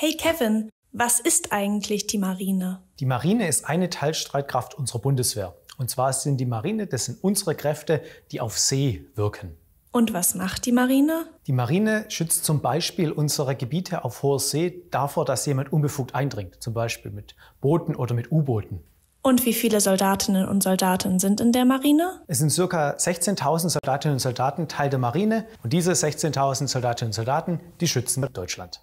Hey Kevin, was ist eigentlich die Marine? Die Marine ist eine Teilstreitkraft unserer Bundeswehr. Und zwar sind die Marine, das sind unsere Kräfte, die auf See wirken. Und was macht die Marine? Die Marine schützt zum Beispiel unsere Gebiete auf hoher See davor, dass jemand unbefugt eindringt, zum Beispiel mit Booten oder mit U-Booten. Und wie viele Soldatinnen und Soldaten sind in der Marine? Es sind ca. 16.000 Soldatinnen und Soldaten Teil der Marine und diese 16.000 Soldatinnen und Soldaten, die schützen Deutschland.